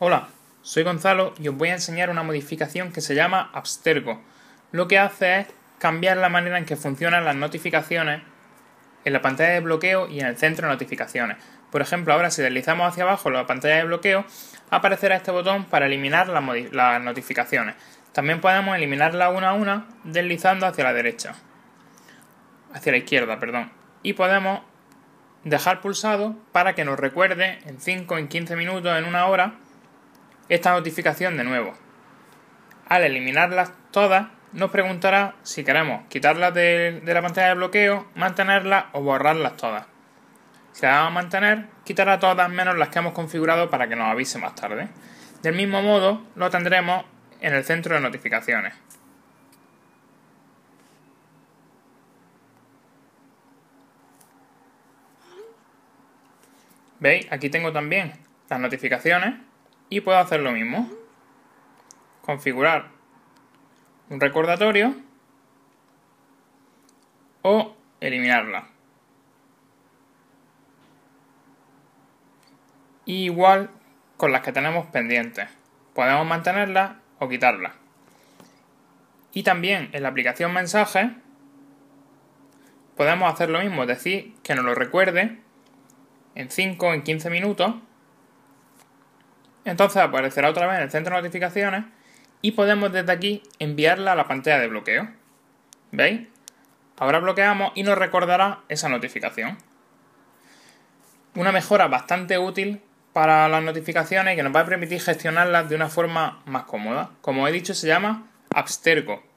Hola, soy Gonzalo y os voy a enseñar una modificación que se llama Abstergo. Lo que hace es cambiar la manera en que funcionan las notificaciones en la pantalla de bloqueo y en el centro de notificaciones. Por ejemplo, ahora si deslizamos hacia abajo la pantalla de bloqueo, aparecerá este botón para eliminar las, notificaciones. También podemos eliminarla una a una deslizando hacia la derecha. Hacia la izquierda, perdón. Y podemos dejar pulsado para que nos recuerde en 5, en 15 minutos, en una hora esta notificación de nuevo. Al eliminarlas todas, nos preguntará si queremos quitarlas de, la pantalla de bloqueo, mantenerlas o borrarlas todas. Si la damos a mantener, quitará todas menos las que hemos configurado para que nos avise más tarde. Del mismo modo, lo tendremos en el centro de notificaciones. ¿Veis? Aquí tengo también las notificaciones y puedo hacer lo mismo. Configurar un recordatorio o eliminarla. igual con las que tenemos pendientes. Podemos mantenerla o quitarla. Y también en la aplicación mensaje podemos hacer lo mismo, es decir, que nos lo recuerde en 5 en 15 minutos entonces aparecerá otra vez en el centro de notificaciones y podemos desde aquí enviarla a la pantalla de bloqueo. ¿Veis? Ahora bloqueamos y nos recordará esa notificación. Una mejora bastante útil para las notificaciones que nos va a permitir gestionarlas de una forma más cómoda. Como he dicho, se llama Abstergo